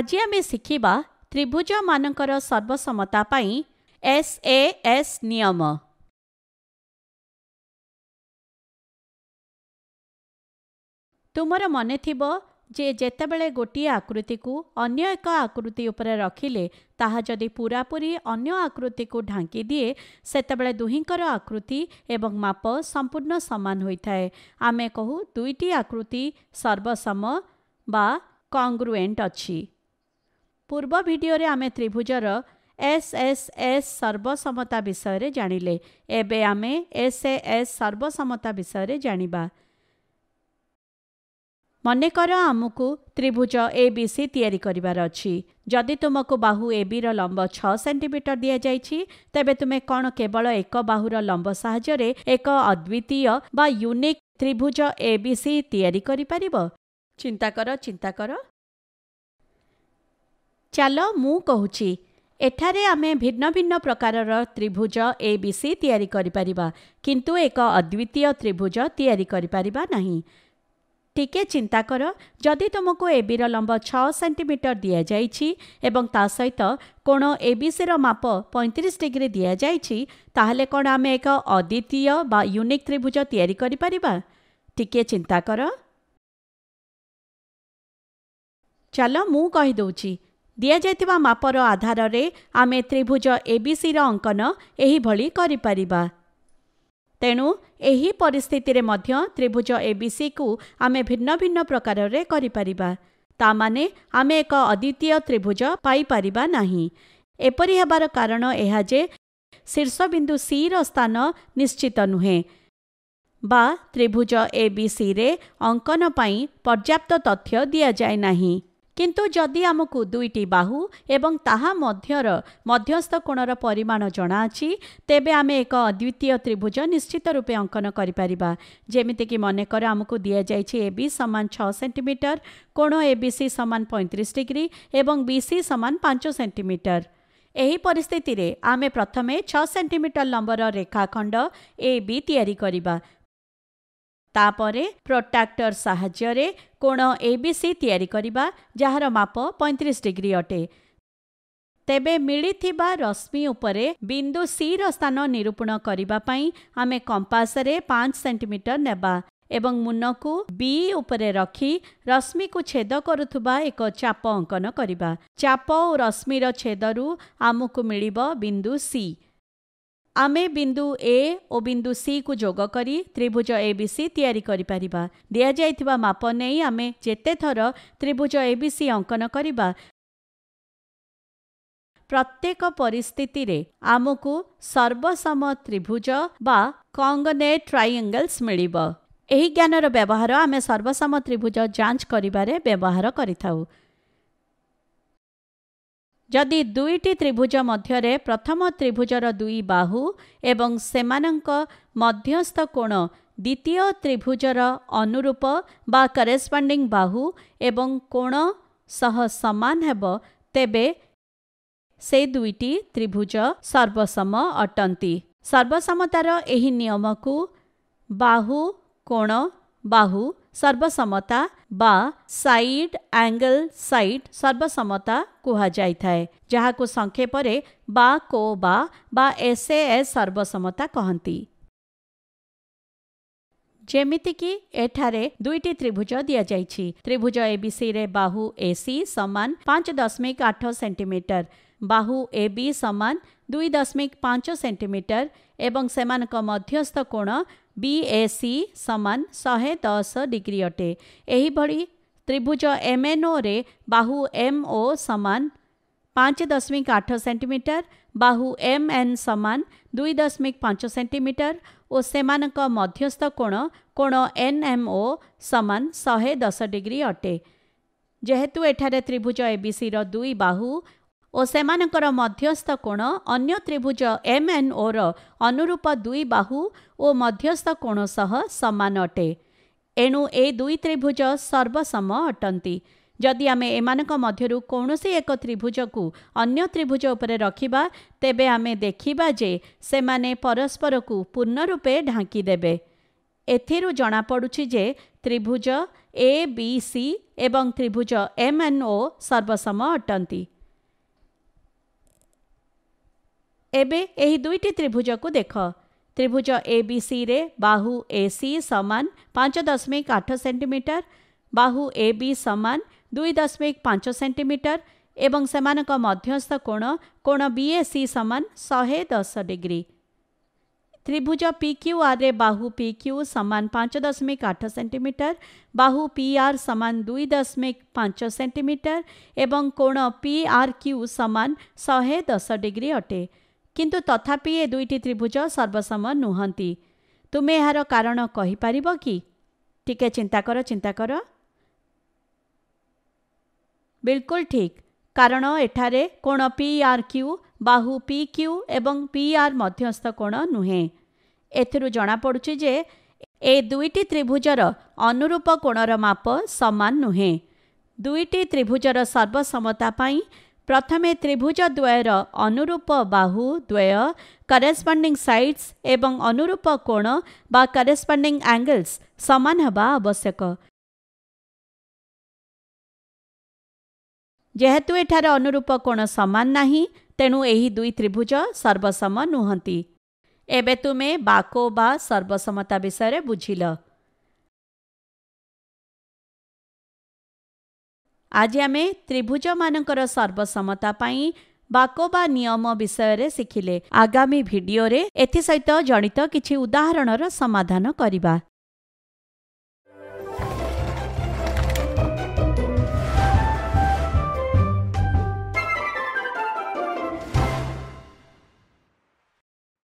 ଆଜି ଆମେ ଶିଖିବା ତ୍ରିଭୁଜମାନଙ୍କର ସର୍ବସମତା ପାଇଁ ଏସ୍ ଏ ଏସ୍ ନିୟମ ତୁମର ମନେଥିବ ଯେ ଯେତେବେଳେ ଗୋଟିଏ ଆକୃତିକୁ ଅନ୍ୟ ଏକ ଆକୃତି ଉପରେ ରଖିଲେ ତାହା ଯଦି ପୂରାପୂରି ଅନ୍ୟ ଆକୃତିକୁ ଢାଙ୍କି ଦିଏ ସେତେବେଳେ ଦୁହିଁଙ୍କର ଆକୃତି ଏବଂ ମାପ ସମ୍ପୂର୍ଣ୍ଣ ସମାନ ହୋଇଥାଏ ଆମେ କହୁ ଦୁଇଟି ଆକୃତି ସର୍ବସମ ବା କଂଗ୍ରୁଏଣ୍ଟ ଅଛି ପୂର୍ବ ଭିଡ଼ିଓରେ ଆମେ ତ୍ରିଭୁଜର ଏସ୍ ଏସ୍ ଏସ୍ ସର୍ବସମତା ବିଷୟରେ ଜାଣିଲେ ଏବେ ଆମେ ଏସ୍ ଏ ଏସ୍ ସର୍ବସମତା ବିଷୟରେ ଜାଣିବା ମନେକର ଆମକୁ ତ୍ରିଭୁଜ ଏ ବି ସି ତିଆରି କରିବାର ଅଛି ଯଦି ତୁମକୁ ବାହୁ ଏ ବିର ଲମ୍ବ ଛଅ ସେଣ୍ଟିମିଟର ଦିଆଯାଇଛି ତେବେ ତୁମେ କ'ଣ କେବଳ ଏକ ବାହୁର ଲମ୍ବ ସାହାଯ୍ୟରେ ଏକ ଅଦ୍ୱିତୀୟ ବା ୟୁନିକ୍ ତ୍ରିଭୁଜ ଏ ବି ସି ତିଆରି କରିପାରିବ ଚିନ୍ତା କର ଚିନ୍ତା କର ଚାଲ ମୁଁ କହୁଛି ଏଠାରେ ଆମେ ଭିନ୍ନ ଭିନ୍ନ ପ୍ରକାରର ତ୍ରିଭୁଜ ଏ ବି ସି ତିଆରି କରିପାରିବା କିନ୍ତୁ ଏକ ଅଦ୍ୱିତୀୟ ତ୍ରିଭୁଜ ତିଆରି କରିପାରିବା ନାହିଁ ଟିକେ ଚିନ୍ତା କର ଯଦି ତୁମକୁ ଏବିର ଲମ୍ବ ଛଅ ସେଣ୍ଟିମିଟର ଦିଆଯାଇଛି ଏବଂ ତା ସହିତ କୋଣ ଏବିସିର ମାପ ପଇଁତିରିଶ ଡିଗ୍ରୀ ଦିଆଯାଇଛି ତାହେଲେ କ'ଣ ଆମେ ଏକ ଅଦ୍ୱିତୀୟ ବା ୟୁନିକ୍ ତ୍ରିଭୁଜ ତିଆରି କରିପାରିବା ଟିକେ ଚିନ୍ତା କର ଚାଲ ମୁଁ କହିଦେଉଛି ଦିଆଯାଇଥିବା ମାପର ଆଧାରରେ ଆମେ ତ୍ରିଭୁଜ ଏ ବି ସିର ଅଙ୍କନ ଏହିଭଳି କରିପାରିବା ତେଣୁ ଏହି ପରିସ୍ଥିତିରେ ମଧ୍ୟ ତ୍ରିଭୁଜ ଏ ବି ସିକୁ ଆମେ ଭିନ୍ନ ଭିନ୍ନ ପ୍ରକାରରେ କରିପାରିବା ତାମାନେ ଆମେ ଏକ ଅଦ୍ୱିତୀୟ ତ୍ରିଭୁଜ ପାଇପାରିବା ନାହିଁ ଏପରି ହେବାର କାରଣ ଏହା ଯେ ଶୀର୍ଷବିନ୍ଦୁ ସିର ସ୍ଥାନ ନିଶ୍ଚିତ ନୁହେଁ ବା ତ୍ରିଭୁଜ ଏ ବି ସିରେ ଅଙ୍କନ ପାଇଁ ପର୍ଯ୍ୟାପ୍ତ ତଥ୍ୟ ଦିଆଯାଏ ନାହିଁ କିନ୍ତୁ ଯଦି ଆମକୁ ଦୁଇଟି ବାହୁ ଏବଂ ତାହା ମଧ୍ୟର ମଧ୍ୟସ୍ଥ କୋଣର ପରିମାଣ ଜଣାଅଛି ତେବେ ଆମେ ଏକ ଅଦ୍ୱିତୀୟ ତ୍ରିଭୁଜ ନିଶ୍ଚିତ ରୂପେ ଅଙ୍କନ କରିପାରିବା ଯେମିତିକି ମନେକର ଆମକୁ ଦିଆଯାଇଛି ଏ ବି ସମାନ ଛଅ ସେଣ୍ଟିମିଟର କୋଣ ଏ ବି ସି ସମାନ ପଇଁତିରିଶ ଡିଗ୍ରୀ ଏବଂ ବି ସି ସମାନ ପାଞ୍ଚ ସେଣ୍ଟିମିଟର ଏହି ପରିସ୍ଥିତିରେ ଆମେ ପ୍ରଥମେ ଛଅ ସେଣ୍ଟିମିଟର ଲମ୍ବର ରେଖାଖଣ୍ଡ ଏ ବି ତିଆରି କରିବା ତାପରେ ପ୍ରୋଟ୍ରାକ୍ଟର ସାହାଯ୍ୟରେ କୋଣ ଏ ବି ସି ତିଆରି କରିବା ଯାହାର ମାପ ପଇଁତିରିଶ ଡିଗ୍ରୀ ଅଟେ ତେବେ ମିଳିଥିବା ରଶ୍ମି ଉପରେ ବିନ୍ଦୁ ସିର ସ୍ଥାନ ନିରୂପଣ କରିବା ପାଇଁ ଆମେ କମ୍ପାସରେ ପାଞ୍ଚ ସେଣ୍ଟିମିଟର ନେବା ଏବଂ ମୁନକୁ ବି ଉପରେ ରଖି ରଶ୍ମିକୁ ଛେଦ କରୁଥିବା ଏକ ଚାପ ଅଙ୍କନ କରିବା ଚାପ ଓ ରଶ୍ମିର ଛେଦରୁ ଆମକୁ ମିଳିବ ବିନ୍ଦୁ ସି ଆମେ ବିନ୍ଦୁ ଏ ଓ ବିନ୍ଦୁ ସିକୁ ଯୋଗ କରି ତ୍ରିଭୁଜ ଏ ବି ସି ତିଆରି କରିପାରିବା ଦିଆଯାଇଥିବା ମାପ ନେଇ ଆମେ ଯେତେ ଥର ତ୍ରିଭୁଜ ଏ ବି ସି ଅଙ୍କନ କରିବା ପ୍ରତ୍ୟେକ ପରିସ୍ଥିତିରେ ଆମକୁ ସର୍ବସମ ତ୍ରିଭୁଜ ବା କଙ୍ଗନେ ଟ୍ରାଇଆଙ୍ଗଲ୍ସ ମିଳିବ ଏହି ଜ୍ଞାନର ବ୍ୟବହାର ଆମେ ସର୍ବସମ ତ୍ରିଭୁଜ ଯାଞ୍ଚ କରିବାରେ ବ୍ୟବହାର କରିଥାଉ ଯଦି ଦୁଇଟି ତ୍ରିଭୁଜ ମଧ୍ୟରେ ପ୍ରଥମ ତ୍ରିଭୁଜର ଦୁଇ ବାହୁ ଏବଂ ସେମାନଙ୍କ ମଧ୍ୟସ୍ଥ କୋଣ ଦ୍ୱିତୀୟ ତ୍ରିଭୁଜର ଅନୁରୂପ ବା କରେସ୍ପଣ୍ଡିଂ ବାହୁ ଏବଂ କୋଣ ସହ ସମାନ ହେବ ତେବେ ସେ ଦୁଇଟି ତ୍ରିଭୁଜ ସର୍ବସମ ଅଟନ୍ତି ସର୍ବସମତାର ଏହି ନିୟମକୁ ବାହୁ କୋଣ ବାହୁ ସର୍ବସମ୍ମତା ବା ସାଇଡ୍ ଆଙ୍ଗଲ ସାଇଡ୍ ସର୍ବସମ୍ମତା କୁହାଯାଇଥାଏ ଯାହାକୁ ସଂକ୍ଷେପରେ ବା କୋବା ବା ଏସ୍ଏଏସ୍ ସର୍ବସମ୍ମତା କହନ୍ତି ଯେମିତିକି ଏଠାରେ ଦୁଇଟି ତ୍ରିଭୁଜ ଦିଆଯାଇଛି ତ୍ରିଭୁଜ ଏବିସିରେ ବାହୁ ଏସି ସମାନ ପାଞ୍ଚ ଦଶମିକ ଆଠ ସେଣ୍ଟିମିଟର ବାହୁ ଏ ବି ସମାନ ଦୁଇ ଦଶମିକ ପାଞ୍ଚ ସେଣ୍ଟିମିଟର ଏବଂ ସେମାନଙ୍କ ମଧ୍ୟସ୍ଥ କୋଣ बीएसी समान शहे दस डिग्री अटे यही त्रिभुज एमएनओ रे बाहु एमओ समान पाँच दशमिक आठ सेमिटर बाहु एम एन सामान दुई दशमिक पांच सेमिटर और सेना मध्यस्थ कोण कोण एनएमओ सामान शहे दस डिग्री अटे जेहेतु एठार त्रिभुज ए बी सी रुई बाहू ଓ ସେମାନଙ୍କର ମଧ୍ୟସ୍ଥ କୋଣ ଅନ୍ୟ ତ୍ରିଭୁଜ ଓର ଅନୁରୂପ ଦୁଇ ବାହୁ ଓ ମଧ୍ୟସ୍ଥ କୋଣ ସହ ସମାନ ଅଟେ ଏଣୁ ଏହି ଦୁଇ ତ୍ରିଭୁଜ ସର୍ବସମ ଅଟନ୍ତି ଯଦି ଆମେ ଏମାନଙ୍କ ମଧ୍ୟରୁ କୌଣସି ଏକ ତ୍ରିଭୁଜକୁ ଅନ୍ୟ ତ୍ରିଭୁଜ ଉପରେ ରଖିବା ତେବେ ଆମେ ଦେଖିବା ଯେ ସେମାନେ ପରସ୍ପରକୁ ପୂର୍ଣ୍ଣ ରୂପେ ଢାଙ୍କି ଦେବେ ଏଥିରୁ ଜଣାପଡ଼ୁଛି ଯେ ତ୍ରିଭୁଜ ଏ ବି ସି ଏବଂ ତ୍ରିଭୁଜ ଓ ସର୍ବସମ ଅଟନ୍ତି ଏବେ ଏହି ଦୁଇଟି ତ୍ରିଭୁଜକୁ ଦେଖ ତ୍ରିଭୁଜ ଏ ବି ସିରେ ବାହୁ ଏ ସି ସମାନ ପାଞ୍ଚ ଦଶମିକ ଆଠ ସେଣ୍ଟିମିଟର ବାହୁ ଏ ବି ସମାନ ଦୁଇ ଦଶମିକ ପାଞ୍ଚ ସେଣ୍ଟିମିଟର ଏବଂ ସେମାନଙ୍କ ମଧ୍ୟସ୍ଥ କୋଣ କୋଣ ବି ଏ ସି ସମାନ ଶହେ ଦଶ ଡିଗ୍ରୀ ତ୍ରିଭୁଜ ପି କ୍ୟୁ ଆର୍ରେ ବାହୁ ପି କ୍ୟୁ ସମାନ ପାଞ୍ଚ ଦଶମିକ ଆଠ ସେଣ୍ଟିମିଟର ବାହୁ ପି ଆର୍ ସମାନ ଦୁଇ ଦଶମିକ ପାଞ୍ଚ ସେଣ୍ଟିମିଟର ଏବଂ କୋଣ ପି ଆର୍ କ୍ୟୁ ସମାନ ଶହେ ଦଶ ଡିଗ୍ରୀ ଅଟେ କିନ୍ତୁ ତଥାପି ଏ ଦୁଇଟି ତ୍ରିଭୁଜ ସର୍ବସମ ନୁହନ୍ତି ତୁମେ ଏହାର କାରଣ କହିପାରିବ କି ଟିକେ ଚିନ୍ତା କର ଚିନ୍ତା କର ବିଲକୁଲ ଠିକ୍ କାରଣ ଏଠାରେ କୋଣ ପି ଆର୍ କ୍ୟୁ ବାହୁ ପି କ୍ୟୁ ଏବଂ ପି ଆର୍ ମଧ୍ୟସ୍ଥ କୋଣ ନୁହେଁ ଏଥିରୁ ଜଣାପଡ଼ୁଛି ଯେ ଏ ଦୁଇଟି ତ୍ରିଭୁଜର ଅନୁରୂପ କୋଣର ମାପ ସମାନ ନୁହେଁ ଦୁଇଟି ତ୍ରିଭୁଜର ସର୍ବସମତା ପାଇଁ प्रथमे त्रिभुज द्वयर अनुरूप बाहुद्वय करेस्पन्डिङ सइड्स ए अनुरूप कोण बा करेस्प्डिङ आङ्गलस समान हेर्वश्यक अनुरूप कोण समान नै तेणु एही दुई त्रिभुज सर्वसम सर्वसम्म नुहति बाको बा सर्वसम्मता विषय बुझिल ଆଜି ଆମେ ତ୍ରିଭୁଜମାନଙ୍କର ସର୍ବସମ୍ମତା ପାଇଁ ବାକୋବା ନିୟମ ବିଷୟରେ ଶିଖିଲେ ଆଗାମୀ ଭିଡ଼ିଓରେ ଏଥିସହିତ ଜଡ଼ିତ କିଛି ଉଦାହରଣର ସମାଧାନ କରିବା